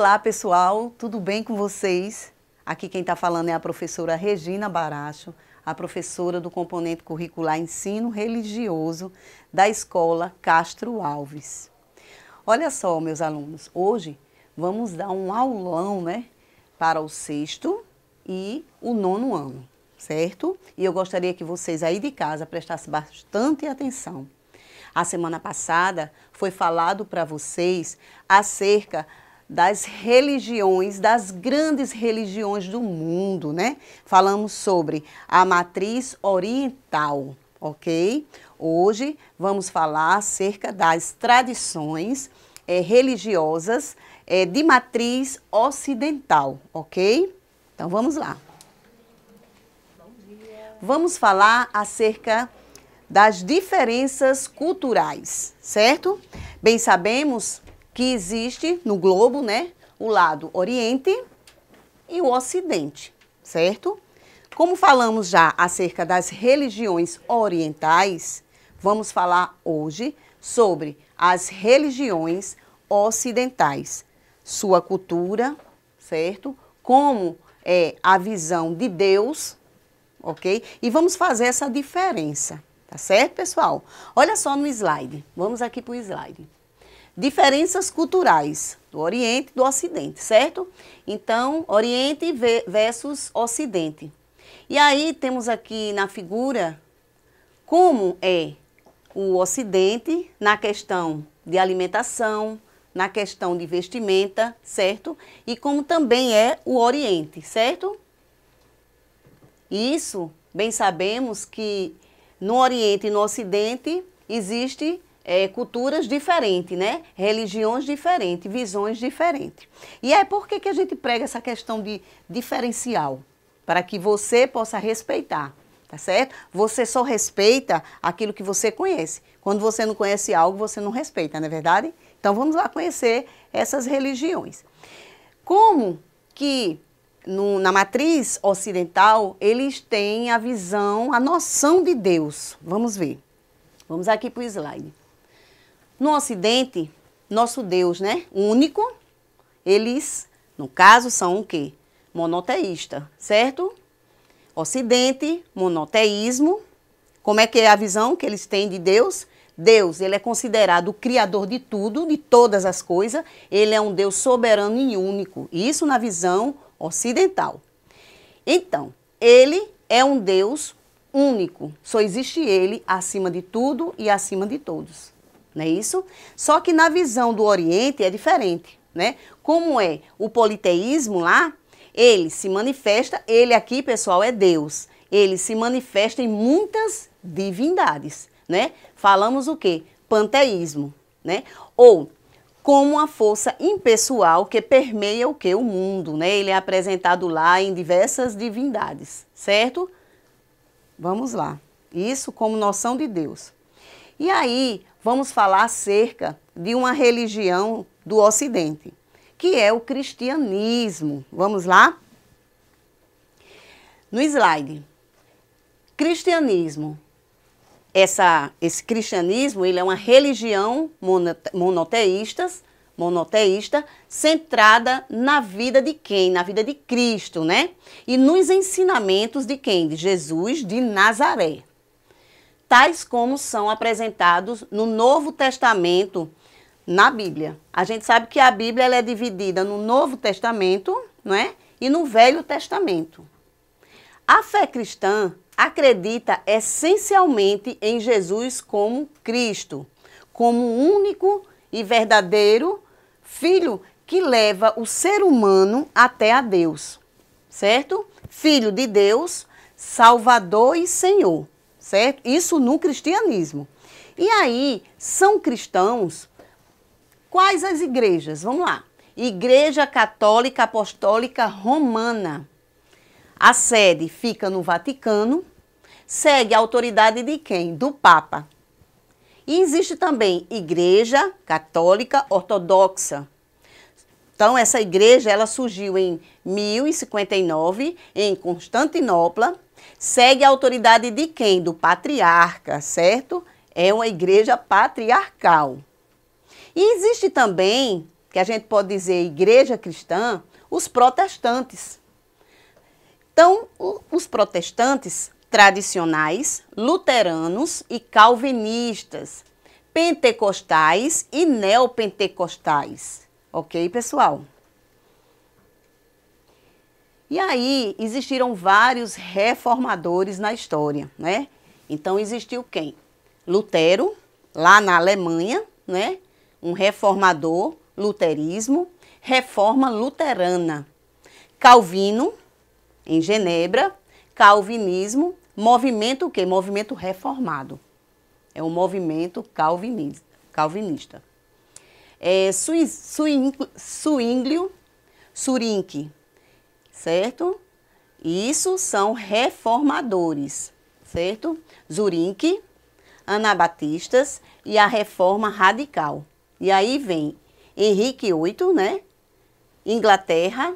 Olá, pessoal, tudo bem com vocês? Aqui quem está falando é a professora Regina Baracho, a professora do componente curricular Ensino Religioso da Escola Castro Alves. Olha só, meus alunos, hoje vamos dar um aulão, né, para o sexto e o nono ano, certo? E eu gostaria que vocês aí de casa prestassem bastante atenção. A semana passada foi falado para vocês acerca das religiões, das grandes religiões do mundo, né? Falamos sobre a matriz oriental, ok? Hoje vamos falar acerca das tradições é, religiosas é, de matriz ocidental, ok? Então vamos lá. Vamos falar acerca das diferenças culturais, certo? Bem sabemos que existe no globo, né? O lado Oriente e o Ocidente, certo? Como falamos já acerca das religiões orientais, vamos falar hoje sobre as religiões ocidentais, sua cultura, certo? Como é a visão de Deus, ok? E vamos fazer essa diferença, tá certo, pessoal? Olha só no slide. Vamos aqui para o slide diferenças culturais do Oriente e do Ocidente, certo? Então, Oriente versus Ocidente. E aí temos aqui na figura como é o Ocidente na questão de alimentação, na questão de vestimenta, certo? E como também é o Oriente, certo? Isso, bem sabemos que no Oriente e no Ocidente existe é, culturas diferentes, né? religiões diferentes, visões diferentes. E é por que, que a gente prega essa questão de diferencial, para que você possa respeitar, tá certo? Você só respeita aquilo que você conhece. Quando você não conhece algo, você não respeita, não é verdade? Então vamos lá conhecer essas religiões. Como que no, na matriz ocidental eles têm a visão, a noção de Deus? Vamos ver. Vamos aqui para o slide. No Ocidente, nosso Deus, né, único, eles, no caso, são o quê? Monoteísta, certo? Ocidente, monoteísmo. Como é que é a visão que eles têm de Deus? Deus, ele é considerado o criador de tudo, de todas as coisas. Ele é um Deus soberano e único. Isso na visão ocidental. Então, ele é um Deus único. Só existe ele acima de tudo e acima de todos não é isso? Só que na visão do Oriente é diferente, né? Como é o politeísmo lá, ele se manifesta, ele aqui, pessoal, é Deus. Ele se manifesta em muitas divindades, né? Falamos o quê? Panteísmo, né? Ou como uma força impessoal que permeia o que? O mundo, né? Ele é apresentado lá em diversas divindades, certo? Vamos lá. Isso como noção de Deus. E aí vamos falar acerca de uma religião do Ocidente, que é o cristianismo. Vamos lá? No slide. Cristianismo. Essa, esse cristianismo ele é uma religião monoteísta, monoteísta, centrada na vida de quem? Na vida de Cristo, né? E nos ensinamentos de quem? De Jesus de Nazaré tais como são apresentados no Novo Testamento na Bíblia. A gente sabe que a Bíblia ela é dividida no Novo Testamento não é? e no Velho Testamento. A fé cristã acredita essencialmente em Jesus como Cristo, como único e verdadeiro Filho que leva o ser humano até a Deus, certo? Filho de Deus, Salvador e Senhor certo? Isso no cristianismo. E aí, são cristãos quais as igrejas? Vamos lá. Igreja Católica Apostólica Romana. A sede fica no Vaticano, segue a autoridade de quem? Do Papa. E existe também Igreja Católica Ortodoxa então, essa igreja ela surgiu em 1059, em Constantinopla. Segue a autoridade de quem? Do patriarca, certo? É uma igreja patriarcal. E existe também, que a gente pode dizer igreja cristã, os protestantes. Então, os protestantes tradicionais, luteranos e calvinistas, pentecostais e neopentecostais. Ok, pessoal? E aí existiram vários reformadores na história, né? Então existiu quem? Lutero, lá na Alemanha, né? Um reformador, luterismo, reforma luterana. Calvino, em Genebra, calvinismo, movimento o quê? Movimento reformado. É um movimento calvinista é, suínglio, surinque, certo? Isso são reformadores, certo? Zurinque, anabatistas e a reforma radical. E aí vem Henrique VIII, né? Inglaterra,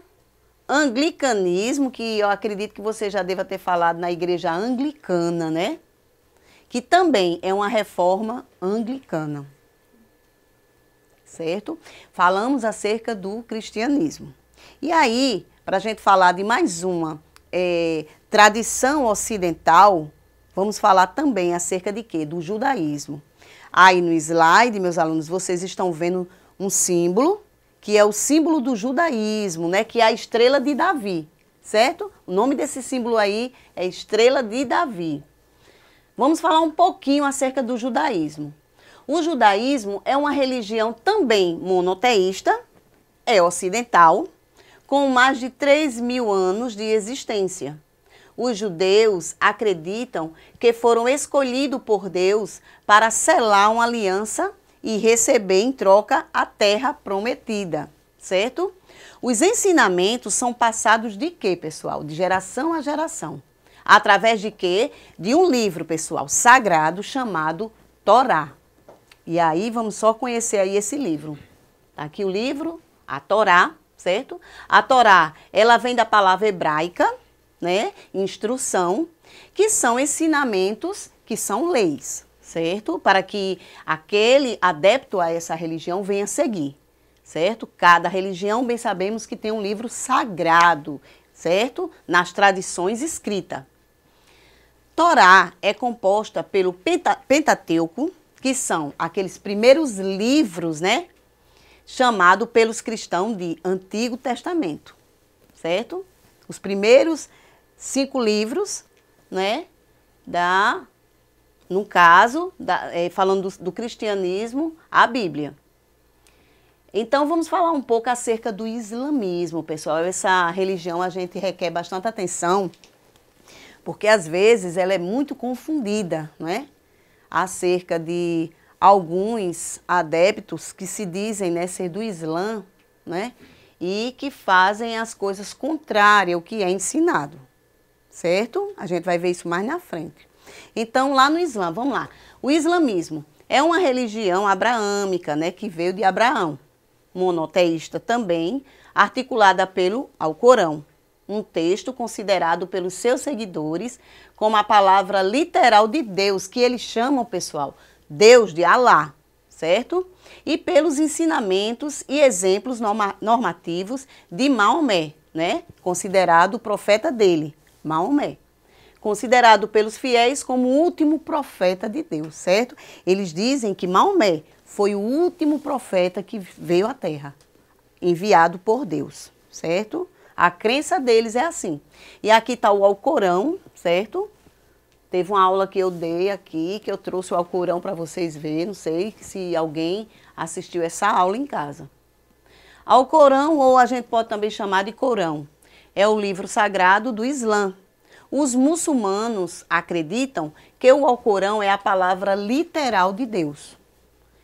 anglicanismo, que eu acredito que você já deva ter falado na igreja anglicana, né? Que também é uma reforma anglicana certo? Falamos acerca do cristianismo. E aí, para a gente falar de mais uma é, tradição ocidental, vamos falar também acerca de quê? Do judaísmo. Aí no slide, meus alunos, vocês estão vendo um símbolo, que é o símbolo do judaísmo, né? Que é a estrela de Davi, certo? O nome desse símbolo aí é estrela de Davi. Vamos falar um pouquinho acerca do judaísmo. O judaísmo é uma religião também monoteísta, é ocidental, com mais de 3 mil anos de existência. Os judeus acreditam que foram escolhidos por Deus para selar uma aliança e receber em troca a terra prometida, certo? Os ensinamentos são passados de quê, pessoal? De geração a geração. Através de quê? De um livro, pessoal, sagrado chamado Torá. E aí vamos só conhecer aí esse livro. Tá aqui o livro, a Torá, certo? A Torá, ela vem da palavra hebraica, né? Instrução, que são ensinamentos que são leis, certo? Para que aquele adepto a essa religião venha seguir, certo? Cada religião, bem sabemos que tem um livro sagrado, certo? Nas tradições escrita. Torá é composta pelo Pentateuco, que são aqueles primeiros livros, né? Chamado pelos cristãos de Antigo Testamento, certo? Os primeiros cinco livros, né? Da, no caso, da, é, falando do, do cristianismo, a Bíblia. Então vamos falar um pouco acerca do islamismo, pessoal. Essa religião a gente requer bastante atenção, porque às vezes ela é muito confundida, não é? acerca de alguns adeptos que se dizem né, ser do Islã, né? E que fazem as coisas contrárias ao que é ensinado, certo? A gente vai ver isso mais na frente. Então, lá no Islã, vamos lá. O islamismo é uma religião abraâmica, né, que veio de Abraão, monoteísta também, articulada pelo Alcorão um texto considerado pelos seus seguidores como a palavra literal de Deus, que eles chamam, pessoal, Deus de Alá, certo? E pelos ensinamentos e exemplos normativos de Maomé, né? Considerado o profeta dele, Maomé. Considerado pelos fiéis como o último profeta de Deus, certo? Eles dizem que Maomé foi o último profeta que veio à Terra, enviado por Deus, certo? A crença deles é assim. E aqui está o Alcorão, certo? Teve uma aula que eu dei aqui, que eu trouxe o Alcorão para vocês verem. Não sei se alguém assistiu essa aula em casa. Alcorão, ou a gente pode também chamar de Corão, é o livro sagrado do Islã. Os muçulmanos acreditam que o Alcorão é a palavra literal de Deus,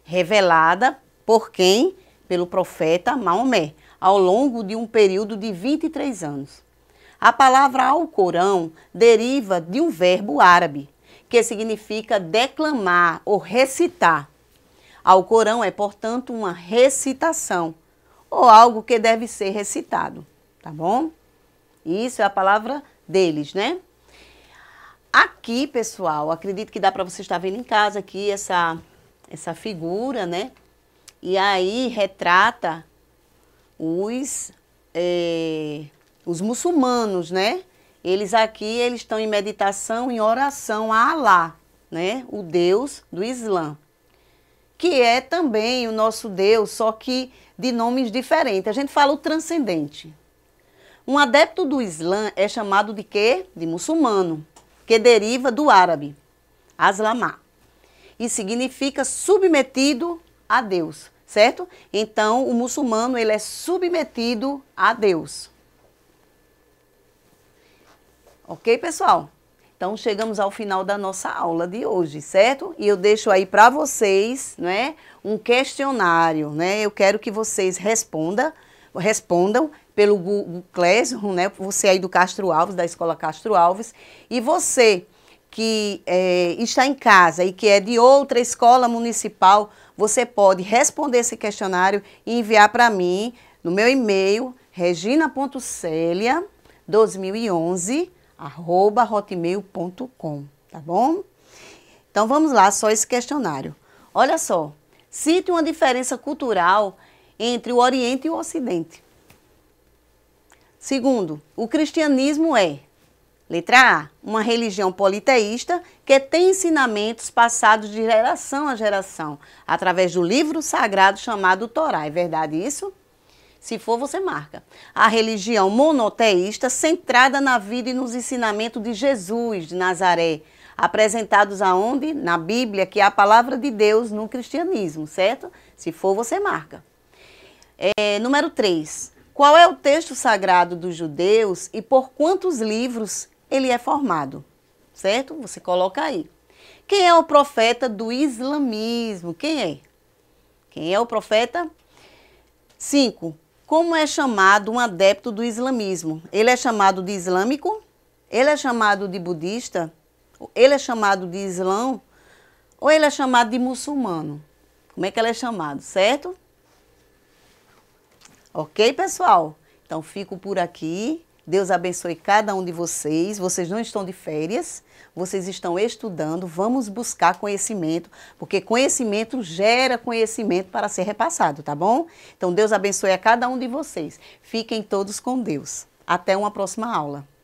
revelada por quem? Pelo profeta Maomé ao longo de um período de 23 anos. A palavra Alcorão deriva de um verbo árabe, que significa declamar ou recitar. Alcorão é, portanto, uma recitação ou algo que deve ser recitado, tá bom? Isso é a palavra deles, né? Aqui, pessoal, acredito que dá para você estar vendo em casa aqui essa essa figura, né? E aí retrata os, é, os muçulmanos, né? Eles aqui, eles estão em meditação, em oração a Alá, né? O Deus do Islã, que é também o nosso Deus, só que de nomes diferentes. A gente fala o transcendente. Um adepto do Islã é chamado de quê? De muçulmano, que deriva do árabe, aslamá, e significa submetido a Deus certo? Então, o muçulmano ele é submetido a Deus. Ok, pessoal? Então, chegamos ao final da nossa aula de hoje, certo? E eu deixo aí para vocês, né, um questionário, né? Eu quero que vocês responda, respondam pelo Google Classroom, né? Você aí do Castro Alves, da Escola Castro Alves, e você que é, está em casa e que é de outra escola municipal, você pode responder esse questionário e enviar para mim no meu e-mail regina.celia2011 arroba hotmail.com, tá bom? Então vamos lá, só esse questionário. Olha só, cite uma diferença cultural entre o Oriente e o Ocidente. Segundo, o cristianismo é Letra A, uma religião politeísta que tem ensinamentos passados de geração a geração, através do livro sagrado chamado Torá. É verdade isso? Se for, você marca. A religião monoteísta centrada na vida e nos ensinamentos de Jesus de Nazaré, apresentados aonde? Na Bíblia, que é a palavra de Deus no cristianismo, certo? Se for, você marca. É, número 3. Qual é o texto sagrado dos judeus e por quantos livros ele é formado, certo? Você coloca aí. Quem é o profeta do islamismo? Quem é? Quem é o profeta? 5. Como é chamado um adepto do islamismo? Ele é chamado de islâmico? Ele é chamado de budista? Ele é chamado de islão? Ou ele é chamado de muçulmano? Como é que ele é chamado, certo? Ok, pessoal? Então, fico por aqui. Deus abençoe cada um de vocês. Vocês não estão de férias, vocês estão estudando. Vamos buscar conhecimento, porque conhecimento gera conhecimento para ser repassado, tá bom? Então Deus abençoe a cada um de vocês. Fiquem todos com Deus. Até uma próxima aula.